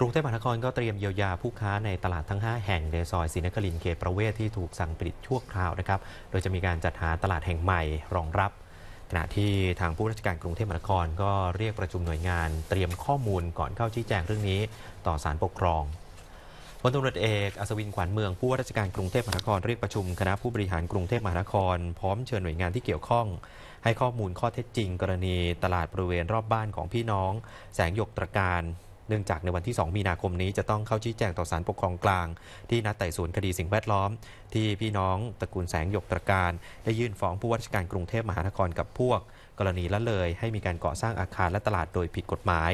กรุงเทพมหานครก็เตรียมเยียวยา ผู้ค้าในตลาดทั้ง5แห่งในซอยศรีนครินทร์เขตประเวศที่ถูกสั่งปิดชั่วคราวนะครับ โดยจะมีการจัดหาตลาดแห่งใหม่รองรับ ขณะที่ทางผู้ราชการกรุงเทพมหานครก็เรียกประชุมหน่วยงาน เตรียมข้อมูลก่อนเข้าชี้แจงเรื่องนี้ต่อสารปกครองพลตรเอกอัศวินขวัญเมืองผู้ว่าราชการกรุงเทพมหานครเรียกประชุมคณะผู้บริหารกรุงเทพมหานครพร้อมเชิญหน่วยงานที่เกี่ยวข้อง ให้ข้อมูลข้อเท็จจริง กรณีตลาดบริเวณรอบบ้านของพี่น้อง แสงหยกตรการเนื่องจากในวันที่ 2 มีนาคมนี้จะต้องเข้าชี้แจงต่อศาลปกครองกลาง ที่นัดไต่สวนคดีสิ่งแวดล้อม ที่พี่น้องตระกูลแสงหยกตระการ ได้ยื่นฟ้องผู้ว่าราชการกรุงเทพมหานครกับพวก กรณีละเลยให้มีการก่อสร้างอาคารและตลาดโดยผิดกฎหมาย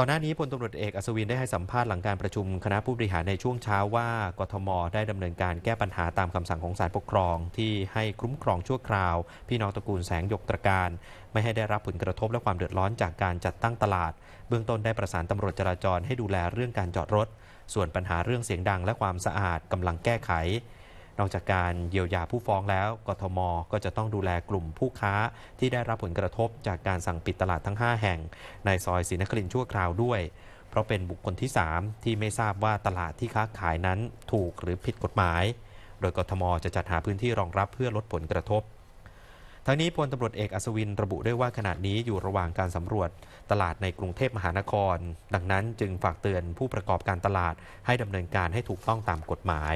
ก่อนหน้านี้พลตำรวจเอกอัศวินได้ให้สัมภาษณ์หลังการประชุมคณะผู้บริหารในช่วงเช้าว่า กทม ได้ดำเนินการแก้ปัญหาตามคำสั่งของศาลปกครอง ที่ให้คุ้มครองชั่วคราว พี่น้องตระกูลแสงยกตระการ ไม่ให้ได้รับผลกระทบและความเดือดร้อนจากการจัดตั้งตลาด เบื้องต้นได้ประสานตำรวจจราจรให้ดูแลเรื่องการจอดรถ ส่วนปัญหาเรื่องเสียงดังและความสะอาดกำลังแก้ไขนอกจากการเยียวยาผู้ฟ้องแล้ว กทม ก็จะต้องดูแลกลุ่มผู้ค้าที่ได้รับผลกระทบจากการสั่งปิดตลาดทั้ง 5 แห่ง ในซอยศรีนครินชั่วคราวด้วย เพราะเป็นบุคคลที่ 3 ที่ไม่ทราบว่าตลาดที่ค้าขายนั้นถูกหรือผิดกฎหมาย โดยกทมจะจัดหาพื้นที่รองรับเพื่อลดผลกระทบ ทั้งนี้พลตำรวจเอกอัศวินระบุด้วยว่าขณะนี้อยู่ระหว่างการสำรวจ ตลาดในกรุงเทพมหานคร ดังนั้นจึงฝากเตือนผู้ประกอบการตลาดให้ดำเนินการให้ถูกต้องตามกฎหมาย